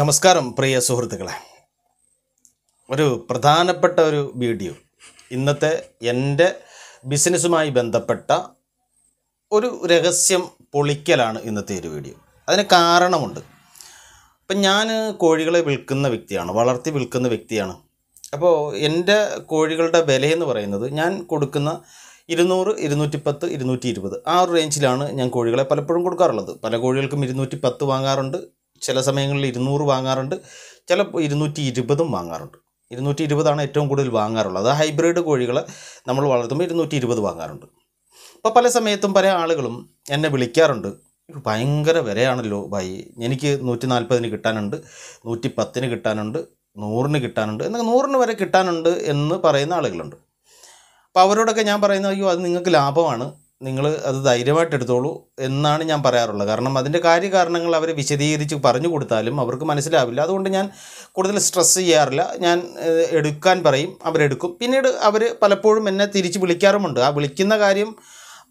നമസ്കാരം പ്രിയ സുഹൃത്തുക്കളെ ഒരു പ്രധാനപ്പെട്ട ഒരു വീഡിയോ ഇന്നത്തെ എൻ്റെ ബിസിനസ്സുമായി ബന്ധപ്പെട്ട ഒരു രഹസ്യം പൊളിക്കലാണ് ഇന്നത്തെ ഒരു വീഡിയോ അതിന് കാരണമുണ്ട് അപ്പം ഞാൻ കോഴികളെ വിൽക്കുന്ന വ്യക്തിയാണ് വളർത്തി വിൽക്കുന്ന വ്യക്തിയാണ് അപ്പോൾ എൻ്റെ കോഴികളുടെ വിലയെന്ന് പറയുന്നത് ഞാൻ കൊടുക്കുന്ന ഇരുന്നൂറ് ഇരുന്നൂറ്റി പത്ത് ഇരുന്നൂറ്റി ഇരുപത് ആ ഒരു റേഞ്ചിലാണ് ഞാൻ കോഴികളെ പലപ്പോഴും കൊടുക്കാറുള്ളത് പല കോഴികൾക്കും ഇരുന്നൂറ്റി പത്ത് വാങ്ങാറുണ്ട് ചില സമയങ്ങളിൽ ഇരുന്നൂറ് വാങ്ങാറുണ്ട് ചില ഇരുന്നൂറ്റി ഇരുപതും വാങ്ങാറുണ്ട് ഇരുന്നൂറ്റി ഇരുപതാണ് ഏറ്റവും കൂടുതൽ വാങ്ങാറുള്ളത് അത് ഹൈബ്രിഡ് കോഴികളെ നമ്മൾ വളർത്തുമ്പോൾ ഇരുന്നൂറ്റി ഇരുപത് വാങ്ങാറുണ്ട് അപ്പോൾ പല സമയത്തും പല ആളുകളും എന്നെ വിളിക്കാറുണ്ട് ഭയങ്കര വിലയാണല്ലോ ഭായി എനിക്ക് നൂറ്റി നാൽപ്പതിന് കിട്ടാനുണ്ട് നൂറ്റി പത്തിന് കിട്ടാനുണ്ട് നൂറിന് കിട്ടാനുണ്ട് എന്നൊക്കെ നൂറിന് വരെ കിട്ടാനുണ്ട് എന്ന് പറയുന്ന ആളുകളുണ്ട് അപ്പോൾ അവരോടൊക്കെ ഞാൻ പറയുന്നത് അയ്യോ അത് നിങ്ങൾക്ക് ലാഭമാണ് നിങ്ങൾ അത് ധൈര്യമായിട്ട് എടുത്തോളൂ എന്നാണ് ഞാൻ പറയാറുള്ളത് കാരണം അതിൻ്റെ കാര്യകാരണങ്ങൾ അവർ വിശദീകരിച്ച് പറഞ്ഞു കൊടുത്താലും അവർക്ക് മനസ്സിലാവില്ല അതുകൊണ്ട് ഞാൻ കൂടുതൽ സ്ട്രെസ് ചെയ്യാറില്ല ഞാൻ എടുക്കാൻ പറയും അവരെടുക്കും പിന്നീട് അവർ പലപ്പോഴും എന്നെ തിരിച്ച് വിളിക്കാറുമുണ്ട് ആ വിളിക്കുന്ന കാര്യം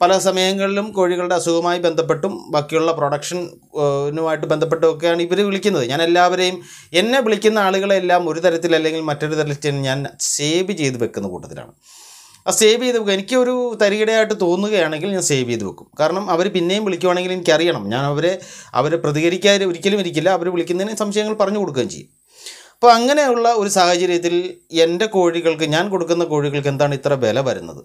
പല സമയങ്ങളിലും കോഴികളുടെ അസുഖവുമായി ബന്ധപ്പെട്ടും ബാക്കിയുള്ള പ്രൊഡക്ഷനുമായിട്ട് ബന്ധപ്പെട്ടുമൊക്കെയാണ് ഇവർ വിളിക്കുന്നത് ഞാൻ എല്ലാവരെയും എന്നെ വിളിക്കുന്ന ആളുകളെല്ലാം ഒരു തരത്തിൽ അല്ലെങ്കിൽ മറ്റൊരു തരത്തിൽ ഞാൻ സേവ് ചെയ്ത് വെക്കുന്ന കൂട്ടത്തിലാണ് ആ സേവ് ചെയ്ത് വെക്കും എനിക്ക് ഒരു തരികിടയായിട്ട് തോന്നുകയാണെങ്കിൽ ഞാൻ സേവ് ചെയ്ത് വെക്കും കാരണം അവർ പിന്നെയും വിളിക്കുവാണെങ്കിൽ എനിക്കറിയണം ഞാൻ അവരെ അവരെ പ്രതികരിക്കാതെ ഒരിക്കലും ഇരിക്കില്ല അവർ വിളിക്കുന്നതിന് സംശയങ്ങൾ പറഞ്ഞു കൊടുക്കുകയും ചെയ്യും അപ്പോൾ അങ്ങനെയുള്ള ഒരു സാഹചര്യത്തിൽ എൻ്റെ കോഴികൾക്ക് ഞാൻ കൊടുക്കുന്ന കോഴികൾക്ക് എന്താണ് ഇത്ര വില വരുന്നത്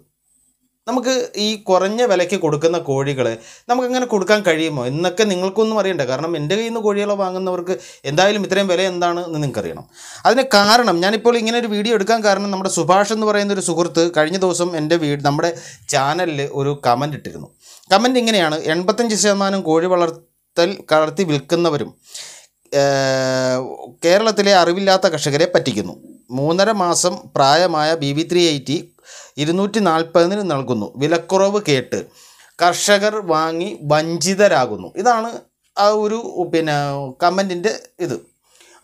നമുക്ക് ഈ കുറഞ്ഞ വിലയ്ക്ക് കൊടുക്കുന്ന കോഴികൾ നമുക്കങ്ങനെ കൊടുക്കാൻ കഴിയുമോ എന്നൊക്കെ നിങ്ങൾക്കൊന്നും അറിയണ്ട കാരണം എൻ്റെ കയ്യിൽ നിന്ന് കോഴികളെ വാങ്ങുന്നവർക്ക് എന്തായാലും ഇത്രയും വില എന്താണ് എന്ന് നിങ്ങൾക്കറിയണം അതിന് കാരണം ഞാനിപ്പോൾ ഇങ്ങനെ ഒരു വീഡിയോ എടുക്കാൻ കാരണം നമ്മുടെ സുഭാഷ് എന്ന് പറയുന്ന ഒരു സുഹൃത്ത് കഴിഞ്ഞ ദിവസം എൻ്റെ വീട് നമ്മുടെ ചാനലിൽ ഒരു കമൻ്റ് ഇട്ടിരുന്നു കമൻ്റ് ഇങ്ങനെയാണ് എൺപത്തഞ്ച് ശതമാനം കോഴി വളർത്തൽ വളർത്തി വിൽക്കുന്നവരും കേരളത്തിലെ അറിവില്ലാത്ത കർഷകരെ പറ്റിക്കുന്നു മൂന്നര മാസം പ്രായമായ ബി വി ത്രീ എയ്റ്റി ഇരുന്നൂറ്റി നാൽപ്പതിന് നൽകുന്നു വിലക്കുറവ് കേട്ട് കർഷകർ വാങ്ങി വഞ്ചിതരാകുന്നു ഇതാണ് ആ ഒരു പിന്നെ കമൻറ്റിൻ്റെ ഇത്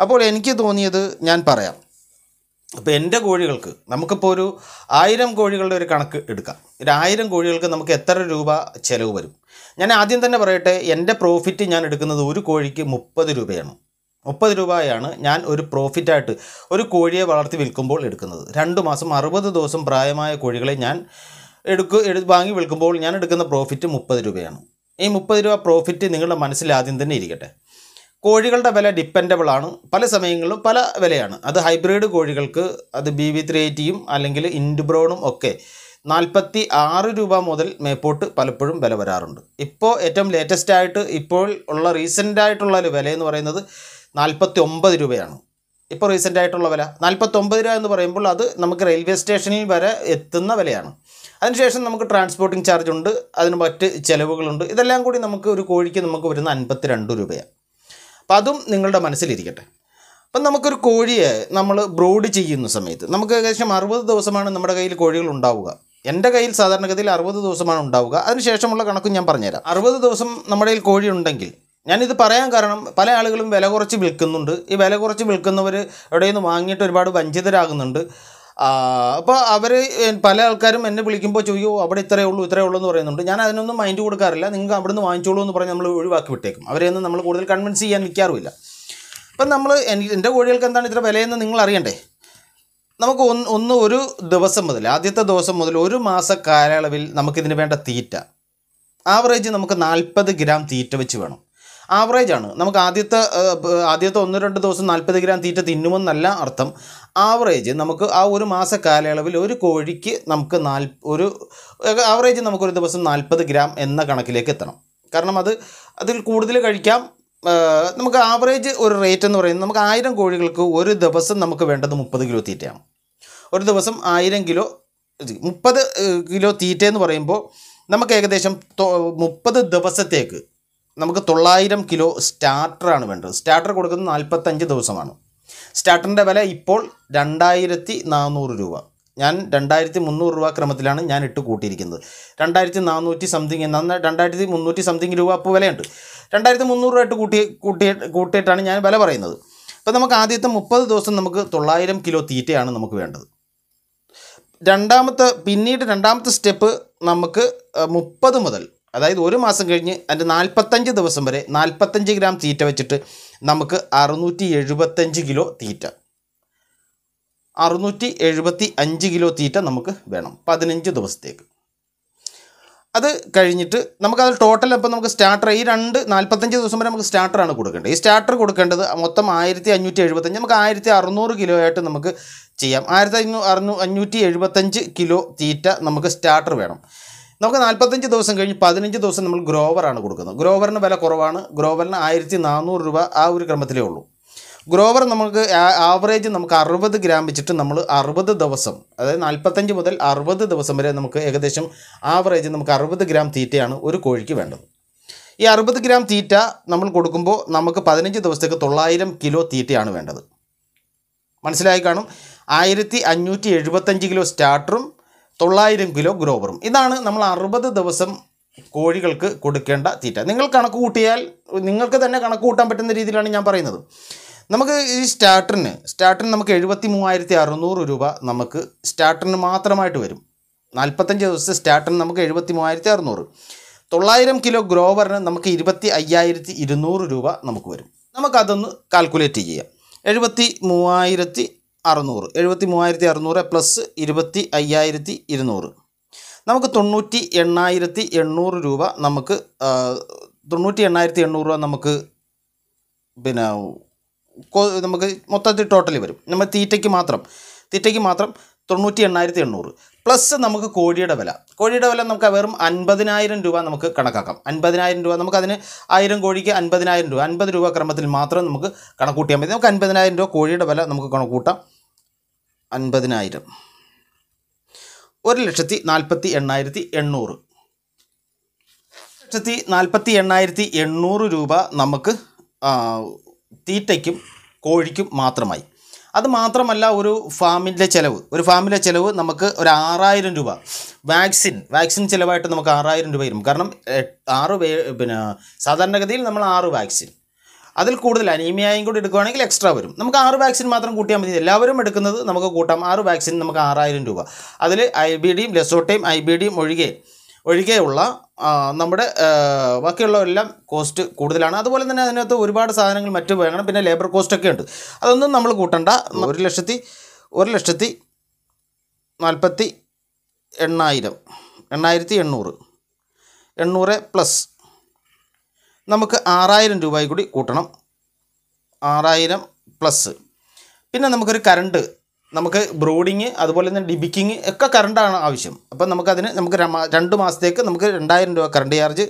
അപ്പോൾ എനിക്ക് തോന്നിയത് ഞാൻ പറയാം അപ്പോൾ എൻ്റെ കോഴികൾക്ക് നമുക്കിപ്പോൾ ഒരു ആയിരം കോഴികളുടെ ഒരു കണക്ക് എടുക്കാം ഒരു ആയിരം കോഴികൾക്ക് നമുക്ക് എത്ര രൂപ ചിലവ് വരും ഞാൻ ആദ്യം തന്നെ പറയട്ടെ എൻ്റെ പ്രോഫിറ്റ് ഞാൻ എടുക്കുന്നത് ഒരു കോഴിക്ക് മുപ്പത് രൂപയാണ് മുപ്പത് രൂപയാണ് ഞാൻ ഒരു പ്രോഫിറ്റായിട്ട് ഒരു കോഴിയെ വളർത്തി വിൽക്കുമ്പോൾ എടുക്കുന്നത് രണ്ട് മാസം അറുപത് ദിവസം പ്രായമായ കോഴികളെ ഞാൻ എടുക്കുക എടു വാങ്ങി വിൽക്കുമ്പോൾ ഞാൻ എടുക്കുന്ന പ്രോഫിറ്റ് മുപ്പത് രൂപയാണ് ഈ മുപ്പത് രൂപ പ്രോഫിറ്റ് നിങ്ങളുടെ മനസ്സിൽ ആദ്യം തന്നെ ഇരിക്കട്ടെ കോഴികളുടെ വില ഡിപ്പെൻഡബിൾ ആണ് പല സമയങ്ങളിലും പല വിലയാണ് അത് ഹൈബ്രിഡ് കോഴികൾക്ക് അത് ബി വി ത്രീ എയ്റ്റിയും അല്ലെങ്കിൽ ഇൻഡ്രോണും ഒക്കെ നാൽപ്പത്തി ആറ് രൂപ മുതൽ മേപ്പോട്ട് പലപ്പോഴും വില വരാറുണ്ട് ഇപ്പോൾ ഏറ്റവും ലേറ്റസ്റ്റ് ആയിട്ട് ഇപ്പോൾ ഉള്ള റീസെൻ്റ് ആയിട്ടുള്ള ഒരു വില എന്ന് പറയുന്നത് നാൽപ്പത്തി ഒമ്പത് രൂപയാണ് ഇപ്പോൾ റീസെൻ്റ് ആയിട്ടുള്ള വില നാൽപ്പത്തൊമ്പത് രൂപ എന്ന് പറയുമ്പോൾ അത് നമുക്ക് റെയിൽവേ സ്റ്റേഷനിൽ വരെ എത്തുന്ന വിലയാണ് അതിനുശേഷം നമുക്ക് ട്രാൻസ്പോർട്ടിംഗ് ചാർജ് ഉണ്ട് അതിന് മറ്റ് ചിലവുകളുണ്ട് ഇതെല്ലാം കൂടി നമുക്ക് ഒരു കോഴിക്ക് നമുക്ക് വരുന്ന രണ്ട് രൂപയാണ് അപ്പം അതും നിങ്ങളുടെ മനസ്സിലിരിക്കട്ടെ അപ്പം നമുക്കൊരു കോഴിയെ നമ്മൾ ബ്രോഡ് ചെയ്യുന്ന സമയത്ത് നമുക്ക് ഏകദേശം അറുപത് ദിവസമാണ് നമ്മുടെ കയ്യിൽ കോഴികൾ ഉണ്ടാവുക എൻ്റെ കയ്യിൽ സാധാരണഗതിയിൽ അറുപത് ദിവസമാണ് ഉണ്ടാവുക അതിനുശേഷമുള്ള കണക്കും ഞാൻ പറഞ്ഞുതരാം അറുപത് ദിവസം നമ്മുടെ കയ്യിൽ കോഴി ഉണ്ടെങ്കിൽ ഞാനിത് പറയാൻ കാരണം പല ആളുകളും വില കുറച്ച് വിൽക്കുന്നുണ്ട് ഈ വില കുറച്ച് വിൽക്കുന്നവർ എവിടെ നിന്ന് വാങ്ങിയിട്ട് ഒരുപാട് വഞ്ചിതരാകുന്നുണ്ട് അപ്പോൾ അവർ പല ആൾക്കാരും എന്നെ വിളിക്കുമ്പോൾ ചോദിക്കും അവിടെ ഇത്രയേ ഉള്ളൂ ഇത്രയേ ഉള്ളൂ എന്ന് പറയുന്നുണ്ട് ഞാൻ അതിനൊന്നും മൈൻഡ് കൊടുക്കാറില്ല നിങ്ങൾക്ക് അവിടെ നിന്ന് വാങ്ങിച്ചോളൂ എന്ന് പറഞ്ഞ് നമ്മൾ ഒഴിവാക്കി വിട്ടേക്കും അവരെയൊന്നും നമ്മൾ കൂടുതൽ കൺവിൻസ് ചെയ്യാൻ നിൽക്കാറുമില്ല അപ്പം നമ്മൾ എൻ്റെ കോഴികൾക്ക് എന്താണ് ഇത്ര വിലയെന്ന് നിങ്ങൾ അറിയണ്ടേ നമുക്ക് ഒന്ന് ഒന്ന് ഒരു ദിവസം മുതൽ ആദ്യത്തെ ദിവസം മുതൽ ഒരു മാസ കാലയളവിൽ നമുക്കിതിന് വേണ്ട തീറ്റ ആവറേജ് നമുക്ക് നാൽപ്പത് ഗ്രാം തീറ്റ വെച്ച് വേണം ആവറേജ് ആണ് നമുക്ക് ആദ്യത്തെ ആദ്യത്തെ ഒന്ന് രണ്ട് ദിവസം നാൽപ്പത് ഗ്രാം തീറ്റ തിന്നുമെന്നല്ല അർത്ഥം ആവറേജ് നമുക്ക് ആ ഒരു മാസ കാലയളവിൽ ഒരു കോഴിക്ക് നമുക്ക് നാൽ ഒരു ആവറേജ് നമുക്കൊരു ദിവസം നാൽപ്പത് ഗ്രാം എന്ന കണക്കിലേക്ക് എത്തണം കാരണം അത് അതിൽ കൂടുതൽ കഴിക്കാം നമുക്ക് ആവറേജ് ഒരു റേറ്റ് എന്ന് പറയുന്നത് നമുക്ക് ആയിരം കോഴികൾക്ക് ഒരു ദിവസം നമുക്ക് വേണ്ടത് മുപ്പത് കിലോ തീറ്റയാണ് ഒരു ദിവസം ആയിരം കിലോ മുപ്പത് കിലോ തീറ്റയെന്ന് എന്ന് പറയുമ്പോൾ നമുക്ക് ഏകദേശം മുപ്പത് ദിവസത്തേക്ക് നമുക്ക് തൊള്ളായിരം കിലോ സ്റ്റാർട്ടറാണ് വേണ്ടത് സ്റ്റാർട്ടർ കൊടുക്കുന്നത് നാൽപ്പത്തഞ്ച് ദിവസമാണ് സ്റ്റാർട്ടറിൻ്റെ വില ഇപ്പോൾ രണ്ടായിരത്തി നാനൂറ് രൂപ ഞാൻ രണ്ടായിരത്തി മുന്നൂറ് രൂപ ക്രമത്തിലാണ് ഞാൻ ഇട്ട് കൂട്ടിയിരിക്കുന്നത് രണ്ടായിരത്തി നാനൂറ്റി സംതിങ് എന്നാൽ രണ്ടായിരത്തി മുന്നൂറ്റി സംതിങ് രൂപ അപ്പോൾ വിലയുണ്ട് രണ്ടായിരത്തി മുന്നൂറ് രൂപ ഇട്ട് കൂട്ടി കൂട്ടി കൂട്ടിയിട്ടാണ് ഞാൻ വില പറയുന്നത് അപ്പോൾ നമുക്ക് ആദ്യത്തെ മുപ്പത് ദിവസം നമുക്ക് തൊള്ളായിരം കിലോ തീറ്റയാണ് നമുക്ക് വേണ്ടത് രണ്ടാമത്തെ പിന്നീട് രണ്ടാമത്തെ സ്റ്റെപ്പ് നമുക്ക് മുപ്പത് മുതൽ അതായത് ഒരു മാസം കഴിഞ്ഞ് അതിൻ്റെ നാൽപ്പത്തഞ്ച് ദിവസം വരെ നാൽപ്പത്തഞ്ച് ഗ്രാം തീറ്റ വെച്ചിട്ട് നമുക്ക് അറുന്നൂറ്റി എഴുപത്തഞ്ച് കിലോ തീറ്റ അറുന്നൂറ്റി എഴുപത്തി അഞ്ച് കിലോ തീറ്റ നമുക്ക് വേണം പതിനഞ്ച് ദിവസത്തേക്ക് അത് കഴിഞ്ഞിട്ട് നമുക്കതിൽ ടോട്ടൽ അപ്പം നമുക്ക് സ്റ്റാർട്ടർ ഈ രണ്ട് നാൽപ്പത്തഞ്ച് ദിവസം വരെ നമുക്ക് സ്റ്റാർട്ടറാണ് കൊടുക്കേണ്ടത് ഈ സ്റ്റാർട്ടർ കൊടുക്കേണ്ടത് മൊത്തം ആയിരത്തി അഞ്ഞൂറ്റി എഴുപത്തഞ്ച് നമുക്ക് ആയിരത്തി അറുന്നൂറ് കിലോ ആയിട്ട് നമുക്ക് ചെയ്യാം ആയിരത്തി അഞ്ഞൂ അറുന്നൂ അഞ്ഞൂറ്റി എഴുപത്തഞ്ച് കിലോ തീറ്റ നമുക്ക് സ്റ്റാർട്ടർ വേണം നമുക്ക് നാൽപ്പത്തഞ്ച് ദിവസം കഴിഞ്ഞ് പതിനഞ്ച് ദിവസം നമ്മൾ ഗ്രോവറാണ് കൊടുക്കുന്നത് ഗ്രോവറിന് വില കുറവാണ് ഗ്രോവറിന് ആയിരത്തി നാനൂറ് രൂപ ആ ഒരു ക്രമത്തിലേ ഉള്ളൂ ഗ്രോവർ നമുക്ക് ആവറേജ് നമുക്ക് അറുപത് ഗ്രാം വെച്ചിട്ട് നമ്മൾ അറുപത് ദിവസം അതായത് നാൽപ്പത്തഞ്ച് മുതൽ അറുപത് ദിവസം വരെ നമുക്ക് ഏകദേശം ആവറേജ് നമുക്ക് അറുപത് ഗ്രാം തീറ്റയാണ് ഒരു കോഴിക്ക് വേണ്ടത് ഈ അറുപത് ഗ്രാം തീറ്റ നമ്മൾ കൊടുക്കുമ്പോൾ നമുക്ക് പതിനഞ്ച് ദിവസത്തേക്ക് തൊള്ളായിരം കിലോ തീറ്റയാണ് വേണ്ടത് മനസ്സിലായി കാണും ആയിരത്തി അഞ്ഞൂറ്റി എഴുപത്തഞ്ച് കിലോ സ്റ്റാർട്ടറും തൊള്ളായിരം കിലോ ഗ്രോവറും ഇതാണ് നമ്മൾ അറുപത് ദിവസം കോഴികൾക്ക് കൊടുക്കേണ്ട തീറ്റ നിങ്ങൾ കണക്ക് കൂട്ടിയാൽ നിങ്ങൾക്ക് തന്നെ കണക്ക് കൂട്ടാൻ പറ്റുന്ന രീതിയിലാണ് ഞാൻ പറയുന്നത് നമുക്ക് ഈ സ്റ്റാർട്ടറിന് സ്റ്റാർട്ടറിന് നമുക്ക് എഴുപത്തി മൂവായിരത്തി അറുന്നൂറ് രൂപ നമുക്ക് സ്റ്റാർട്ടറിന് മാത്രമായിട്ട് വരും നാൽപ്പത്തഞ്ച് ദിവസത്തെ സ്റ്റാർട്ടറിന് നമുക്ക് എഴുപത്തി മൂവായിരത്തി അറുന്നൂറ് തൊള്ളായിരം കിലോ ഗ്രോവറിന് നമുക്ക് ഇരുപത്തി അയ്യായിരത്തി ഇരുന്നൂറ് രൂപ നമുക്ക് വരും നമുക്കതൊന്ന് കാൽക്കുലേറ്റ് ചെയ്യാം എഴുപത്തി മൂവായിരത്തി അറുന്നൂറ് എഴുപത്തി മൂവായിരത്തി അറുന്നൂറ് പ്ലസ് ഇരുപത്തി അയ്യായിരത്തി ഇരുന്നൂറ് നമുക്ക് തൊണ്ണൂറ്റി എണ്ണായിരത്തി എണ്ണൂറ് രൂപ നമുക്ക് തൊണ്ണൂറ്റി എണ്ണായിരത്തി എണ്ണൂറ് രൂപ നമുക്ക് പിന്നെ നമുക്ക് മൊത്തത്തിൽ ടോട്ടലി വരും നമ്മൾ തീറ്റയ്ക്ക് മാത്രം തീറ്റയ്ക്ക് മാത്രം തൊണ്ണൂറ്റി എണ്ണായിരത്തി എണ്ണൂറ് പ്ലസ് നമുക്ക് കോഴിയുടെ വില കോഴിയുടെ വില നമുക്ക് വെറും അൻപതിനായിരം രൂപ നമുക്ക് കണക്കാക്കാം അൻപതിനായിരം രൂപ നമുക്കതിന് ആയിരം കോഴിക്ക് അൻപതിനായിരം രൂപ അൻപത് രൂപ ക്രമത്തിൽ മാത്രം നമുക്ക് കണക്കൂട്ടിയാൽ മതി നമുക്ക് അൻപതിനായിരം രൂപ കോഴിയുടെ വില നമുക്ക് കണക്കൂട്ടാം അൻപതിനായിരം ഒരു ലക്ഷത്തി നാൽപ്പത്തി എണ്ണായിരത്തി എണ്ണൂറ് ലക്ഷത്തി നാൽപ്പത്തി എണ്ണായിരത്തി എണ്ണൂറ് രൂപ നമുക്ക് തീറ്റയ്ക്കും കോഴിക്കും മാത്രമായി അത് മാത്രമല്ല ഒരു ഫാമിൻ്റെ ചിലവ് ഒരു ഫാമിലെ ചിലവ് നമുക്ക് ഒരു ആറായിരം രൂപ വാക്സിൻ വാക്സിൻ ചിലവായിട്ട് നമുക്ക് ആറായിരം രൂപ വരും കാരണം ആറ് പിന്നെ സാധാരണഗതിയിൽ നമ്മൾ ആറ് വാക്സിൻ അതിൽ കൂടുതൽ അനീമിയായും കൂടി എടുക്കുകയാണെങ്കിൽ എക്സ്ട്രാ വരും നമുക്ക് ആറ് വാക്സിൻ മാത്രം കൂട്ടിയാൽ മതി എല്ലാവരും എടുക്കുന്നത് നമുക്ക് കൂട്ടാം ആറ് വാക്സിൻ നമുക്ക് ആറായിരം രൂപ അതിൽ ഐ ബി ഡിയും ലെസോട്ടയും ഐ ബി ഡിയും ഒഴികെ ഒഴികെയുള്ള നമ്മുടെ ബാക്കിയുള്ളവരെല്ലാം കോസ്റ്റ് കൂടുതലാണ് അതുപോലെ തന്നെ അതിനകത്ത് ഒരുപാട് സാധനങ്ങൾ മറ്റു വേണം പിന്നെ ലേബർ കോസ്റ്റൊക്കെ ഉണ്ട് അതൊന്നും നമ്മൾ കൂട്ടണ്ട ഒരു ലക്ഷത്തി ഒരു ലക്ഷത്തി നാൽപ്പത്തി എണ്ണായിരം എണ്ണായിരത്തി എണ്ണൂറ് എണ്ണൂറ് പ്ലസ് നമുക്ക് ആറായിരം രൂപ കൂടി കൂട്ടണം ആറായിരം പ്ലസ് പിന്നെ നമുക്കൊരു കറണ്ട് നമുക്ക് ബ്രൂഡിങ് അതുപോലെ തന്നെ ഡിബിക്കിങ് ഒക്കെ കറണ്ടാണ് ആവശ്യം അപ്പം നമുക്കതിന് നമുക്ക് രണ്ട് മാസത്തേക്ക് നമുക്ക് രണ്ടായിരം രൂപ കറണ്ട് ചാർജ്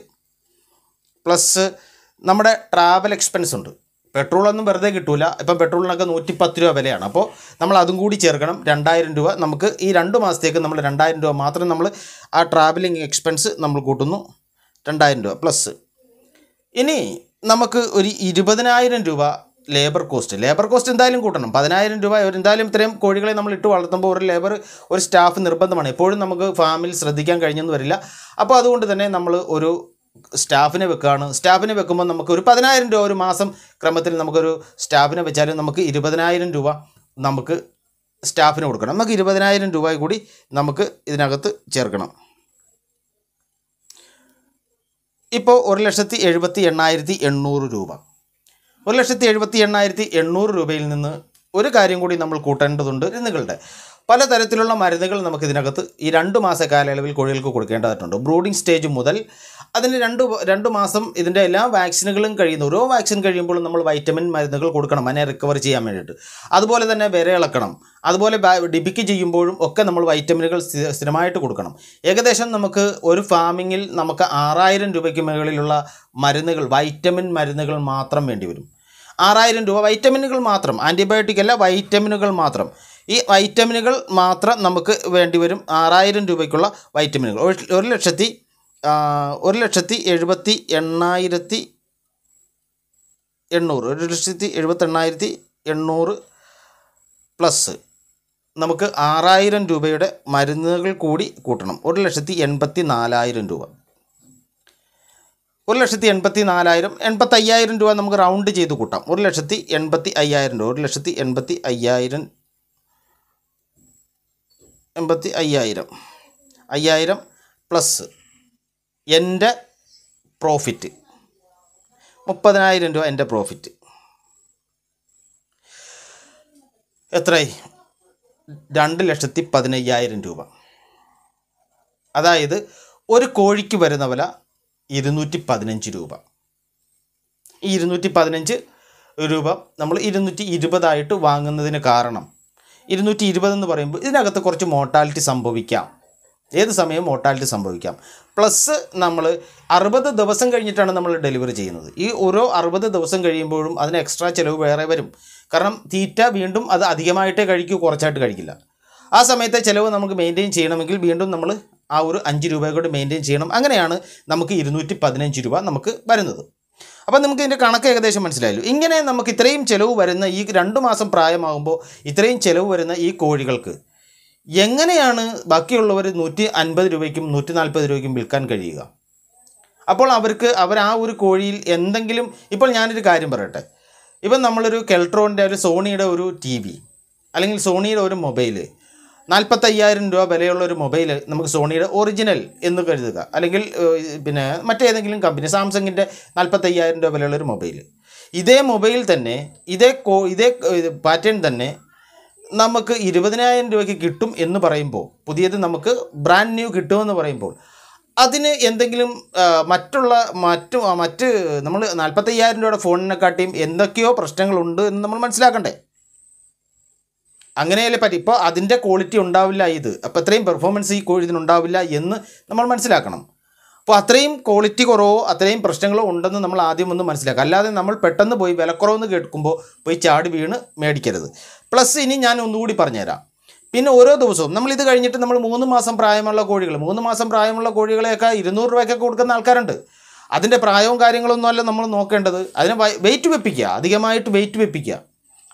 പ്ലസ് നമ്മുടെ ട്രാവൽ എക്സ്പെൻസ് ഉണ്ട് പെട്രോളൊന്നും വെറുതെ കിട്ടില്ല ഇപ്പം പെട്രോളിനൊക്കെ പത്ത് രൂപ വിലയാണ് അപ്പോൾ നമ്മൾ അതും കൂടി ചേർക്കണം രണ്ടായിരം രൂപ നമുക്ക് ഈ രണ്ട് മാസത്തേക്ക് നമ്മൾ രണ്ടായിരം രൂപ മാത്രം നമ്മൾ ആ ട്രാവലിംഗ് എക്സ്പെൻസ് നമ്മൾ കൂട്ടുന്നു രണ്ടായിരം രൂപ പ്ലസ് ഇനി നമുക്ക് ഒരു ഇരുപതിനായിരം രൂപ ലേബർ കോസ്റ്റ് ലേബർ കോസ്റ്റ് എന്തായാലും കൂട്ടണം പതിനായിരം രൂപ എന്തായാലും ഇത്രയും കോഴികളെ നമ്മൾ ഇട്ട് വളർത്തുമ്പോൾ ഒരു ലേബർ ഒരു സ്റ്റാഫ് നിർബന്ധമാണ് എപ്പോഴും നമുക്ക് ഫാമിൽ ശ്രദ്ധിക്കാൻ കഴിഞ്ഞെന്ന് വരില്ല അപ്പോൾ അതുകൊണ്ട് തന്നെ നമ്മൾ ഒരു സ്റ്റാഫിനെ വെക്കുകയാണ് സ്റ്റാഫിനെ വെക്കുമ്പോൾ നമുക്ക് ഒരു പതിനായിരം രൂപ ഒരു മാസം ക്രമത്തിൽ നമുക്കൊരു സ്റ്റാഫിനെ വെച്ചാലും നമുക്ക് ഇരുപതിനായിരം രൂപ നമുക്ക് സ്റ്റാഫിന് കൊടുക്കണം നമുക്ക് ഇരുപതിനായിരം രൂപ കൂടി നമുക്ക് ഇതിനകത്ത് ചേർക്കണം ഇപ്പോൾ ഒരു ലക്ഷത്തി എഴുപത്തി എണ്ണായിരത്തി എണ്ണൂറ് രൂപ ഒരു ലക്ഷത്തി എഴുപത്തി എണ്ണായിരത്തി എണ്ണൂറ് രൂപയിൽ നിന്ന് ഒരു കാര്യം കൂടി നമ്മൾ കൂട്ടേണ്ടതുണ്ട് മരുന്നുകളുടെ പലതരത്തിലുള്ള മരുന്നുകൾ നമുക്ക് ഇതിനകത്ത് ഈ രണ്ട് മാസ കാലയളവിൽ കോഴികൾക്ക് കൊടുക്കേണ്ടതായിട്ടുണ്ട് ബ്രൂഡിംഗ് സ്റ്റേജ് മുതൽ അതിന് രണ്ട് രണ്ട് മാസം ഇതിൻ്റെ എല്ലാ വാക്സിനുകളും കഴിയുന്ന ഓരോ വാക്സിൻ കഴിയുമ്പോഴും നമ്മൾ വൈറ്റമിൻ മരുന്നുകൾ കൊടുക്കണം അതിനെ റിക്കവർ ചെയ്യാൻ വേണ്ടിയിട്ട് അതുപോലെ തന്നെ വിരയിളക്കണം അതുപോലെ ഡിബിക്ക് ചെയ്യുമ്പോഴും ഒക്കെ നമ്മൾ വൈറ്റമിനുകൾ സ്ഥിരമായിട്ട് കൊടുക്കണം ഏകദേശം നമുക്ക് ഒരു ഫാമിങ്ങിൽ നമുക്ക് ആറായിരം രൂപയ്ക്ക് മുകളിലുള്ള മരുന്നുകൾ വൈറ്റമിൻ മരുന്നുകൾ മാത്രം വേണ്ടി വരും ആറായിരം രൂപ വൈറ്റമിനുകൾ മാത്രം ആൻറ്റിബയോട്ടിക് അല്ല വൈറ്റമിനുകൾ മാത്രം ഈ വൈറ്റമിനുകൾ മാത്രം നമുക്ക് വേണ്ടി വരും ആറായിരം രൂപയ്ക്കുള്ള വൈറ്റമിനുകൾ ഒരു ലക്ഷത്തി ഒരു ലക്ഷത്തി എഴുപത്തി എണ്ണായിരത്തി എണ്ണൂറ് ഒരു ലക്ഷത്തി എഴുപത്തി എണ്ണായിരത്തി എണ്ണൂറ് പ്ലസ് നമുക്ക് ആറായിരം രൂപയുടെ മരുന്നുകൾ കൂടി കൂട്ടണം ഒരു ലക്ഷത്തി എൺപത്തി നാലായിരം രൂപ ഒരു ലക്ഷത്തി എൺപത്തി നാലായിരം എൺപത്തി അയ്യായിരം രൂപ നമുക്ക് റൗണ്ട് ചെയ്ത് കൂട്ടാം ഒരു ലക്ഷത്തി എൺപത്തി അയ്യായിരം രൂപ ഒരു ലക്ഷത്തി എൺപത്തി അയ്യായിരം എൺപത്തി അയ്യായിരം അയ്യായിരം പ്ലസ് എൻ്റെ പ്രോഫിറ്റ് മുപ്പതിനായിരം രൂപ എൻ്റെ പ്രോഫിറ്റ് എത്രയായി രണ്ട് ലക്ഷത്തി പതിനയ്യായിരം രൂപ അതായത് ഒരു കോഴിക്ക് വരുന്ന വില ഇരുന്നൂറ്റി പതിനഞ്ച് രൂപ ഈ ഇരുന്നൂറ്റി പതിനഞ്ച് രൂപ നമ്മൾ ഇരുന്നൂറ്റി ഇരുപതായിട്ട് വാങ്ങുന്നതിന് കാരണം ഇരുന്നൂറ്റി ഇരുപതെന്ന് പറയുമ്പോൾ ഇതിനകത്ത് കുറച്ച് മോർട്ടാലിറ്റി സംഭവിക്കാം ഏത് സമയം മോർട്ടാലിറ്റി സംഭവിക്കാം പ്ലസ് നമ്മൾ അറുപത് ദിവസം കഴിഞ്ഞിട്ടാണ് നമ്മൾ ഡെലിവറി ചെയ്യുന്നത് ഈ ഓരോ അറുപത് ദിവസം കഴിയുമ്പോഴും അതിന് എക്സ്ട്രാ ചിലവ് വേറെ വരും കാരണം തീറ്റ വീണ്ടും അത് അധികമായിട്ടേ കഴിക്കൂ കുറച്ചായിട്ട് കഴിക്കില്ല ആ സമയത്തെ ചിലവ് നമുക്ക് മെയിൻറ്റെയിൻ ചെയ്യണമെങ്കിൽ വീണ്ടും നമ്മൾ ആ ഒരു അഞ്ച് രൂപ കൂടി മെയിൻറ്റെയിൻ ചെയ്യണം അങ്ങനെയാണ് നമുക്ക് ഇരുന്നൂറ്റി പതിനഞ്ച് രൂപ നമുക്ക് വരുന്നത് അപ്പം നമുക്ക് ഇതിൻ്റെ കണക്ക് ഏകദേശം മനസ്സിലായല്ലോ ഇങ്ങനെ നമുക്ക് ഇത്രയും ചിലവ് വരുന്ന ഈ രണ്ട് മാസം പ്രായമാകുമ്പോൾ ഇത്രയും ചിലവ് വരുന്ന ഈ കോഴികൾക്ക് എങ്ങനെയാണ് ബാക്കിയുള്ളവർ നൂറ്റി അൻപത് രൂപയ്ക്കും നൂറ്റി നാൽപ്പത് രൂപയ്ക്കും വിൽക്കാൻ കഴിയുക അപ്പോൾ അവർക്ക് അവർ ആ ഒരു കോഴിയിൽ എന്തെങ്കിലും ഇപ്പോൾ ഞാനൊരു കാര്യം പറയട്ടെ ഇപ്പം നമ്മളൊരു കെൽട്രോണിൻ്റെ ഒരു സോണിയുടെ ഒരു ടി വി അല്ലെങ്കിൽ സോണിയുടെ ഒരു മൊബൈൽ നാൽപ്പത്തയ്യായിരം രൂപ വിലയുള്ള ഒരു മൊബൈൽ നമുക്ക് സോണിയുടെ ഒറിജിനൽ എന്ന് കരുതുക അല്ലെങ്കിൽ പിന്നെ മറ്റേതെങ്കിലും കമ്പനി സാംസങ്ങിൻ്റെ നാൽപ്പത്തയ്യായിരം രൂപ വിലയുള്ള ഒരു മൊബൈൽ ഇതേ മൊബൈൽ തന്നെ ഇതേ കോ ഇതേ പാറ്റേൺ തന്നെ നമുക്ക് ഇരുപതിനായിരം രൂപയ്ക്ക് കിട്ടും എന്ന് പറയുമ്പോൾ പുതിയത് നമുക്ക് ബ്രാൻഡ് ന്യൂ കിട്ടുമെന്ന് പറയുമ്പോൾ അതിന് എന്തെങ്കിലും മറ്റുള്ള മറ്റു മറ്റ് നമ്മൾ നാൽപ്പത്തയ്യായിരം രൂപയുടെ ഫോണിനെക്കാട്ടിയും എന്തൊക്കെയോ പ്രശ്നങ്ങളുണ്ട് എന്ന് നമ്മൾ മനസ്സിലാക്കണ്ടേ അങ്ങനെയല്ലേ പറ്റി ഇപ്പോൾ അതിൻ്റെ ക്വാളിറ്റി ഉണ്ടാവില്ല ഇത് അപ്പോൾ അത്രയും പെർഫോമൻസ് ഈ ഇതിനുണ്ടാവില്ല എന്ന് നമ്മൾ മനസ്സിലാക്കണം അപ്പോൾ അത്രയും ക്വാളിറ്റി കുറവോ അത്രയും പ്രശ്നങ്ങളോ ഉണ്ടെന്ന് നമ്മൾ ആദ്യം ഒന്ന് മനസ്സിലാക്കുക അല്ലാതെ നമ്മൾ പെട്ടെന്ന് പോയി വിലക്കുറവെന്ന് കേൾക്കുമ്പോൾ പോയി ചാടി വീണ് മേടിക്കരുത് പ്ലസ് ഇനി ഞാൻ ഒന്നുകൂടി പറഞ്ഞുതരാം പിന്നെ ഓരോ ദിവസവും നമ്മൾ ഇത് കഴിഞ്ഞിട്ട് നമ്മൾ മൂന്ന് മാസം പ്രായമുള്ള കോഴികൾ മൂന്ന് മാസം പ്രായമുള്ള കോഴികളെയൊക്കെ ഇരുന്നൂറ് രൂപയൊക്കെ കൊടുക്കുന്ന ആൾക്കാരുണ്ട് അതിൻ്റെ പ്രായവും കാര്യങ്ങളൊന്നും അല്ല നമ്മൾ നോക്കേണ്ടത് അതിനെ വെയിറ്റ് വെപ്പിക്കുക അധികമായിട്ട് വെയിറ്റ് വെപ്പിക്കുക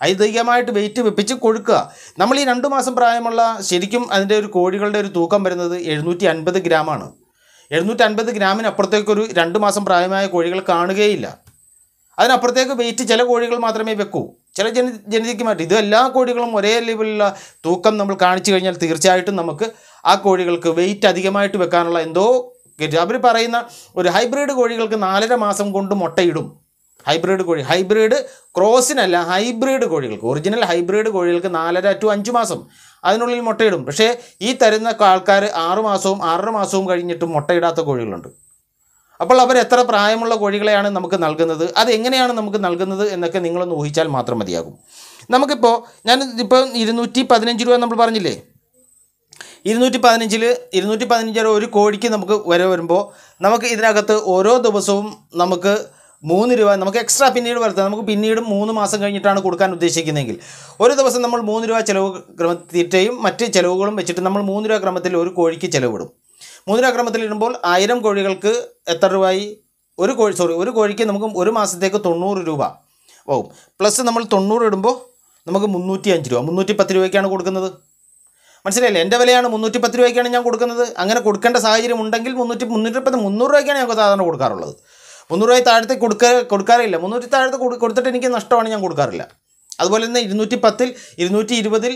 ഐതികമായിട്ട് വെയിറ്റ് വെപ്പിച്ച് കൊടുക്കുക നമ്മൾ ഈ രണ്ട് മാസം പ്രായമുള്ള ശരിക്കും അതിൻ്റെ ഒരു കോഴികളുടെ ഒരു തൂക്കം വരുന്നത് എഴുന്നൂറ്റി അൻപത് ഗ്രാമാണ് എഴുന്നൂറ്റി അൻപത് ഗ്രാമിനപ്പുറത്തേക്കൊരു രണ്ട് മാസം പ്രായമായ കോഴികൾ കാണുകയില്ല അതിനപ്പുറത്തേക്ക് വെയിറ്റ് ചില കോഴികൾ മാത്രമേ വെക്കൂ ചില ജന ജനിതയ്ക്ക് മാറ്റി ഇത് എല്ലാ കോഴികളും ഒരേ ലെവലിലുള്ള തൂക്കം നമ്മൾ കാണിച്ചു കഴിഞ്ഞാൽ തീർച്ചയായിട്ടും നമുക്ക് ആ കോഴികൾക്ക് വെയിറ്റ് അധികമായിട്ട് വെക്കാനുള്ള എന്തോ അവർ പറയുന്ന ഒരു ഹൈബ്രിഡ് കോഴികൾക്ക് നാലര മാസം കൊണ്ട് മുട്ടയിടും ഹൈബ്രിഡ് കോഴി ഹൈബ്രിഡ് ക്രോസിനല്ല ഹൈബ്രിഡ് കോഴികൾക്ക് ഒറിജിനൽ ഹൈബ്രിഡ് കോഴികൾക്ക് നാലര ടു അഞ്ച് മാസം അതിനുള്ളിൽ മുട്ടയിടും പക്ഷേ ഈ തരുന്ന ആൾക്കാർ ആറു മാസവും ആറര മാസവും കഴിഞ്ഞിട്ടും മുട്ടയിടാത്ത കോഴികളുണ്ട് അപ്പോൾ അവർ എത്ര പ്രായമുള്ള കോഴികളെയാണ് നമുക്ക് നൽകുന്നത് അതെങ്ങനെയാണ് നമുക്ക് നൽകുന്നത് എന്നൊക്കെ നിങ്ങളൊന്ന് ഊഹിച്ചാൽ മാത്രം മതിയാകും നമുക്കിപ്പോൾ ഞാൻ ഇപ്പോൾ ഇരുന്നൂറ്റി പതിനഞ്ച് രൂപ നമ്മൾ പറഞ്ഞില്ലേ ഇരുന്നൂറ്റി പതിനഞ്ചിൽ ഇരുന്നൂറ്റി പതിനഞ്ച് ഒരു കോഴിക്ക് നമുക്ക് വരെ വരുമ്പോൾ നമുക്ക് ഇതിനകത്ത് ഓരോ ദിവസവും നമുക്ക് മൂന്ന് രൂപ നമുക്ക് എക്സ്ട്രാ പിന്നീട് വരുത്താം നമുക്ക് പിന്നീട് മൂന്ന് മാസം കഴിഞ്ഞിട്ടാണ് കൊടുക്കാൻ ഉദ്ദേശിക്കുന്നതെങ്കിൽ ഒരു ദിവസം നമ്മൾ മൂന്ന് രൂപ ചിലവ് ക്രമത്തിൻ്റെയും മറ്റ് ചിലവുകളും വെച്ചിട്ട് നമ്മൾ മൂന്ന് രൂപ ക്രമത്തിൽ ഒരു കോഴിക്ക് ചിലവിടും മൂന്ന് രൂപ ക്രമത്തിൽ ഇടുമ്പോൾ ആയിരം കോഴികൾക്ക് എത്ര രൂപയായി ഒരു കോഴി സോറി ഒരു കോഴിക്ക് നമുക്ക് ഒരു മാസത്തേക്ക് തൊണ്ണൂറ് രൂപ ഓ പ്ലസ് നമ്മൾ തൊണ്ണൂറ് ഇടുമ്പോൾ നമുക്ക് മുന്നൂറ്റി അഞ്ച് രൂപ മുന്നൂറ്റി പത്ത് രൂപയ്ക്കാണ് കൊടുക്കുന്നത് മനസ്സിലായില്ലേ എൻ്റെ വിലയാണ് മുന്നൂറ്റി പത്ത് രൂപയ്ക്കാണ് ഞാൻ കൊടുക്കുന്നത് അങ്ങനെ കൊടുക്കേണ്ട സാഹചര്യം ഉണ്ടെങ്കിൽ മുന്നൂറ്റി മുന്നൂറ്റി പത്ത് മുന്നൂറ് രൂപയ്ക്കാണ് ഞങ്ങൾക്ക് സാധാരണ കൊടുക്കാറുള്ളത് മുന്നൂറ് രൂപ താഴത്തെ കൊടുക്ക കൊടുക്കാറില്ല മുന്നൂറ്റി താഴത്തെ കൊടുത്തിട്ട് എനിക്ക് നഷ്ടമാണ് ഞാൻ കൊടുക്കാറില്ല അതുപോലെ തന്നെ ഇരുന്നൂറ്റി പത്തിൽ ഇരുന്നൂറ്റി ഇരുപതിൽ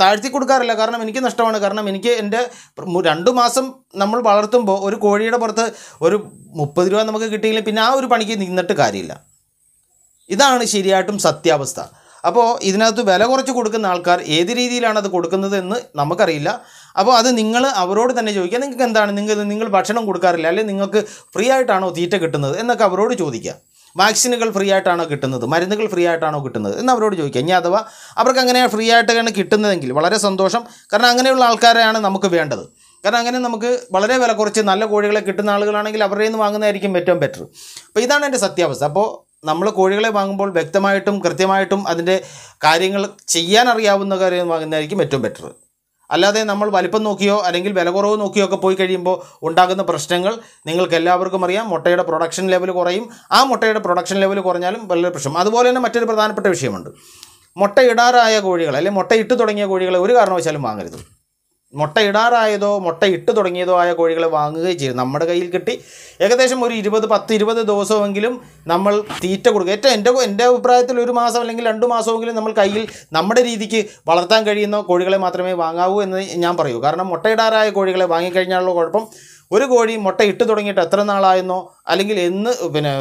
താഴ്ത്തി കൊടുക്കാറില്ല കാരണം എനിക്ക് നഷ്ടമാണ് കാരണം എനിക്ക് എൻ്റെ രണ്ട് മാസം നമ്മൾ വളർത്തുമ്പോൾ ഒരു കോഴിയുടെ പുറത്ത് ഒരു മുപ്പത് രൂപ നമുക്ക് കിട്ടിയില്ല പിന്നെ ആ ഒരു പണിക്ക് നിന്നിട്ട് കാര്യമില്ല ഇതാണ് ശരിയായിട്ടും സത്യാവസ്ഥ അപ്പോൾ ഇതിനകത്ത് വില കുറച്ച് കൊടുക്കുന്ന ആൾക്കാർ ഏത് രീതിയിലാണ് അത് കൊടുക്കുന്നത് എന്ന് നമുക്കറിയില്ല അപ്പോൾ അത് നിങ്ങൾ അവരോട് തന്നെ ചോദിക്കുക നിങ്ങൾക്ക് എന്താണ് നിങ്ങൾ നിങ്ങൾ ഭക്ഷണം കൊടുക്കാറില്ല അല്ലെങ്കിൽ നിങ്ങൾക്ക് ഫ്രീ ആയിട്ടാണോ തീറ്റ കിട്ടുന്നത് എന്നൊക്കെ അവരോട് ചോദിക്കുക വാക്സിനുകൾ ഫ്രീ ആയിട്ടാണോ കിട്ടുന്നത് മരുന്നുകൾ ഫ്രീ ആയിട്ടാണോ കിട്ടുന്നത് എന്ന് അവരോട് ചോദിക്കുക ഇനി അഥവാ അവർക്ക് അങ്ങനെ ഫ്രീ ആയിട്ടാണ് കിട്ടുന്നതെങ്കിൽ വളരെ സന്തോഷം കാരണം അങ്ങനെയുള്ള ആൾക്കാരെയാണ് നമുക്ക് വേണ്ടത് കാരണം അങ്ങനെ നമുക്ക് വളരെ വില കുറച്ച് നല്ല കോഴികളെ കിട്ടുന്ന ആളുകളാണെങ്കിൽ അവരുടെ നിന്ന് വാങ്ങുന്നതായിരിക്കും ഏറ്റവും ബെറ്റർ അപ്പോൾ ഇതാണ് എൻ്റെ സത്യാവസ്ഥ അപ്പോൾ നമ്മൾ കോഴികളെ വാങ്ങുമ്പോൾ വ്യക്തമായിട്ടും കൃത്യമായിട്ടും അതിൻ്റെ കാര്യങ്ങൾ ചെയ്യാൻ അറിയാവുന്ന കാര്യം വാങ്ങുന്നതായിരിക്കും ഏറ്റവും ബെറ്റർ അല്ലാതെ നമ്മൾ വലിപ്പം നോക്കിയോ അല്ലെങ്കിൽ വില കുറവ് നോക്കിയോ ഒക്കെ പോയി കഴിയുമ്പോൾ ഉണ്ടാകുന്ന പ്രശ്നങ്ങൾ നിങ്ങൾക്ക് എല്ലാവർക്കും അറിയാം മുട്ടയുടെ പ്രൊഡക്ഷൻ ലെവൽ കുറയും ആ മുട്ടയുടെ പ്രൊഡക്ഷൻ ലെവൽ കുറഞ്ഞാലും വളരെ പ്രശ്നം അതുപോലെ തന്നെ മറ്റൊരു പ്രധാനപ്പെട്ട വിഷയമുണ്ട് മുട്ടയിടാറായ കോഴികൾ അല്ലെങ്കിൽ മുട്ടയിട്ട് തുടങ്ങിയ കോഴികളെ ഒരു കാരണവശാലും വാങ്ങരുത് മുട്ടയിടാറായതോ മുട്ട ഇട്ട് തുടങ്ങിയതോ ആയ കോഴികളെ വാങ്ങുകയും ചെയ്യും നമ്മുടെ കയ്യിൽ കിട്ടി ഏകദേശം ഒരു ഇരുപത് പത്ത് ഇരുപത് ദിവസമെങ്കിലും നമ്മൾ തീറ്റ കൊടുക്കുക ഏറ്റവും എൻ്റെ എൻ്റെ അഭിപ്രായത്തിൽ ഒരു മാസം അല്ലെങ്കിൽ രണ്ട് മാസമെങ്കിലും നമ്മൾ കയ്യിൽ നമ്മുടെ രീതിക്ക് വളർത്താൻ കഴിയുന്ന കോഴികളെ മാത്രമേ വാങ്ങാവൂ എന്ന് ഞാൻ പറയൂ കാരണം മുട്ടയിടാറായ കോഴികളെ വാങ്ങിക്കഴിഞ്ഞാലുള്ള കുഴപ്പം ഒരു കോഴി മുട്ട ഇട്ട് തുടങ്ങിയിട്ട് എത്ര നാളായിരുന്നോ അല്ലെങ്കിൽ എന്ന് പിന്നെ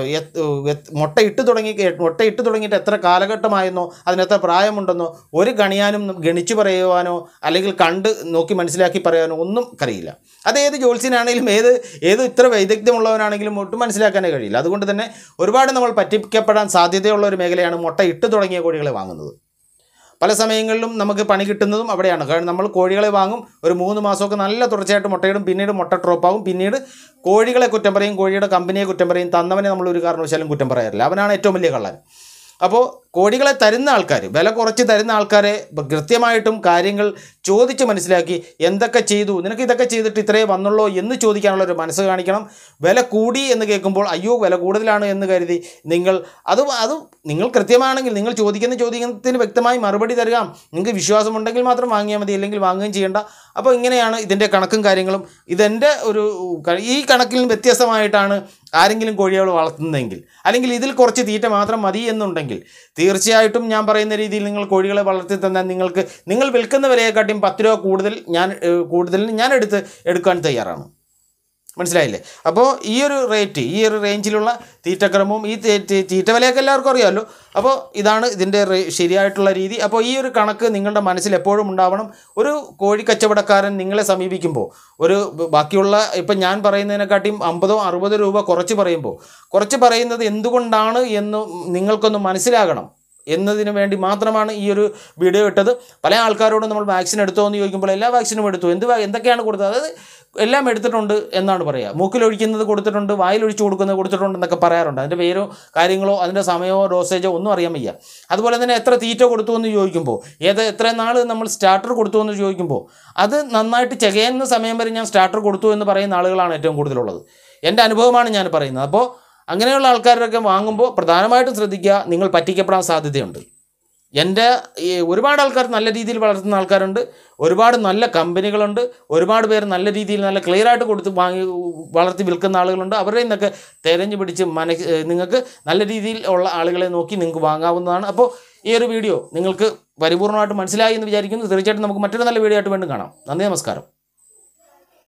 മുട്ട ഇട്ട് തുടങ്ങി മുട്ട ഇട്ട് തുടങ്ങിയിട്ട് എത്ര കാലഘട്ടമായിരുന്നോ അതിനെത്ര പ്രായമുണ്ടെന്നോ ഒരു ഗണിയാനും ഗണിച്ചു പറയുവാനോ അല്ലെങ്കിൽ കണ്ട് നോക്കി മനസ്സിലാക്കി പറയാനോ ഒന്നും അറിയില്ല അത് ഏത് ജോത്സ്യനാണെങ്കിലും ഏത് ഏത് ഇത്ര വൈദഗ്ധ്യമുള്ളവനാണെങ്കിലും ഒട്ടും മനസ്സിലാക്കാനേ കഴിയില്ല അതുകൊണ്ട് തന്നെ ഒരുപാട് നമ്മൾ പറ്റിക്കപ്പെടാൻ സാധ്യതയുള്ള ഒരു മേഖലയാണ് മുട്ട ഇട്ട് തുടങ്ങിയ കോഴികളെ വാങ്ങുന്നത് പല സമയങ്ങളിലും നമുക്ക് പണി കിട്ടുന്നതും അവിടെയാണ് കാരണം നമ്മൾ കോഴികളെ വാങ്ങും ഒരു മൂന്ന് മാസമൊക്കെ നല്ല തുടർച്ചയായിട്ട് മുട്ടയിടും പിന്നീട് മുട്ട ഡ്രോപ്പാകും പിന്നീട് കോഴികളെ കുറ്റം പറയും കോഴിയുടെ കമ്പനിയെ കുറ്റം പറയും തന്നവനെ നമ്മൾ ഒരു കാരണവശാലും കുറ്റം പറയാറില്ല അവനാണ് ഏറ്റവും വലിയ കള്ളൻ അപ്പോൾ കോടികളെ തരുന്ന ആൾക്കാർ വില കുറച്ച് തരുന്ന ആൾക്കാരെ കൃത്യമായിട്ടും കാര്യങ്ങൾ ചോദിച്ച് മനസ്സിലാക്കി എന്തൊക്കെ ചെയ്തു നിനക്ക് ഇതൊക്കെ ചെയ്തിട്ട് ഇത്രേ വന്നുള്ളൂ എന്ന് ചോദിക്കാനുള്ള ഒരു മനസ്സ് കാണിക്കണം വില കൂടി എന്ന് കേൾക്കുമ്പോൾ അയ്യോ വില കൂടുതലാണ് എന്ന് കരുതി നിങ്ങൾ അത് അത് നിങ്ങൾ കൃത്യമാണെങ്കിൽ നിങ്ങൾ ചോദിക്കുന്ന ചോദ്യത്തിന് വ്യക്തമായി മറുപടി തരിക നിങ്ങൾക്ക് വിശ്വാസമുണ്ടെങ്കിൽ മാത്രം വാങ്ങിയാൽ മതി അല്ലെങ്കിൽ വാങ്ങുകയും ചെയ്യേണ്ട അപ്പോൾ ഇങ്ങനെയാണ് ഇതിൻ്റെ കണക്കും കാര്യങ്ങളും ഇതെൻ്റെ ഒരു ഈ കണക്കിൽ വ്യത്യസ്തമായിട്ടാണ് ആരെങ്കിലും കോഴികൾ വളർത്തുന്നെങ്കിൽ അല്ലെങ്കിൽ ഇതിൽ കുറച്ച് തീറ്റ മാത്രം മതി എന്നുണ്ടെങ്കിൽ തീർച്ചയായിട്ടും ഞാൻ പറയുന്ന രീതിയിൽ നിങ്ങൾ കോഴികളെ വളർത്തി തന്നാൽ നിങ്ങൾക്ക് നിങ്ങൾ വിൽക്കുന്ന വിലയെക്കാട്ടിയും പത്ത് രൂപ കൂടുതൽ ഞാൻ കൂടുതൽ ഞാൻ എടുത്ത് എടുക്കാൻ തയ്യാറാണ് മനസ്സിലായില്ലേ അപ്പോൾ ഈ ഒരു റേറ്റ് ഈ ഒരു റേഞ്ചിലുള്ള തീറ്റക്രമവും ഈ തീറ്റ വിലയൊക്കെ എല്ലാവർക്കും അറിയാമല്ലോ അപ്പോൾ ഇതാണ് ഇതിൻ്റെ ശരിയായിട്ടുള്ള രീതി അപ്പോൾ ഈ ഒരു കണക്ക് നിങ്ങളുടെ മനസ്സിൽ എപ്പോഴും ഉണ്ടാവണം ഒരു കോഴി കച്ചവടക്കാരൻ നിങ്ങളെ സമീപിക്കുമ്പോൾ ഒരു ബാക്കിയുള്ള ഇപ്പം ഞാൻ പറയുന്നതിനെക്കാട്ടിയും അമ്പതോ അറുപതോ രൂപ കുറച്ച് പറയുമ്പോൾ കുറച്ച് പറയുന്നത് എന്തുകൊണ്ടാണ് എന്ന് നിങ്ങൾക്കൊന്ന് മനസ്സിലാകണം എന്നതിന് വേണ്ടി മാത്രമാണ് ഈ ഒരു വീഡിയോ ഇട്ടത് പല ആൾക്കാരോടും നമ്മൾ വാക്സിൻ എടുത്തോ എന്ന് ചോദിക്കുമ്പോൾ എല്ലാ വാക്സിനും എടുത്തു എന്ത് എന്തൊക്കെയാണ് കൊടുത്തത് അതായത് എല്ലാം എടുത്തിട്ടുണ്ട് എന്നാണ് പറയുക മൂക്കിലൊഴിക്കുന്നത് കൊടുത്തിട്ടുണ്ട് വായിലൊഴിച്ചു കൊടുക്കുന്നത് കൊടുത്തിട്ടുണ്ട് എന്നൊക്കെ പറയാറുണ്ട് അതിൻ്റെ പേരോ കാര്യങ്ങളോ അതിൻ്റെ സമയമോ ഡോസേജോ ഒന്നും അറിയാൻ വയ്യ അതുപോലെ തന്നെ എത്ര തീറ്റ കൊടുത്തു എന്ന് ചോദിക്കുമ്പോൾ ഏത് എത്ര നാൾ നമ്മൾ സ്റ്റാർട്ടർ കൊടുത്തു എന്ന് ചോദിക്കുമ്പോൾ അത് നന്നായിട്ട് ചെകയുന്ന സമയം വരെ ഞാൻ സ്റ്റാർട്ടർ കൊടുത്തു എന്ന് പറയുന്ന ആളുകളാണ് ഏറ്റവും കൂടുതലുള്ളത് എൻ്റെ അനുഭവമാണ് ഞാൻ പറയുന്നത് അപ്പോൾ അങ്ങനെയുള്ള ആൾക്കാരൊക്കെ വാങ്ങുമ്പോൾ പ്രധാനമായിട്ടും ശ്രദ്ധിക്കുക നിങ്ങൾ പറ്റിക്കപ്പെടാൻ സാധ്യതയുണ്ട് എൻ്റെ ഈ ഒരുപാട് ആൾക്കാർ നല്ല രീതിയിൽ വളർത്തുന്ന ആൾക്കാരുണ്ട് ഒരുപാട് നല്ല കമ്പനികളുണ്ട് ഒരുപാട് പേർ നല്ല രീതിയിൽ നല്ല ക്ലിയർ ആയിട്ട് കൊടുത്ത് വാങ്ങി വളർത്തി വിൽക്കുന്ന ആളുകളുണ്ട് അവരുടെ നിന്നൊക്കെ തിരഞ്ഞു പിടിച്ച് മന നിങ്ങൾക്ക് നല്ല രീതിയിൽ ഉള്ള ആളുകളെ നോക്കി നിങ്ങൾക്ക് വാങ്ങാവുന്നതാണ് അപ്പോൾ ഈ ഒരു വീഡിയോ നിങ്ങൾക്ക് പരിപൂർണമായിട്ട് മനസ്സിലായി എന്ന് വിചാരിക്കുന്നു തീർച്ചയായിട്ടും നമുക്ക് മറ്റൊരു നല്ല വീഡിയോ ആയിട്ട് വീണ്ടും കാണാം നന്ദി നമസ്കാരം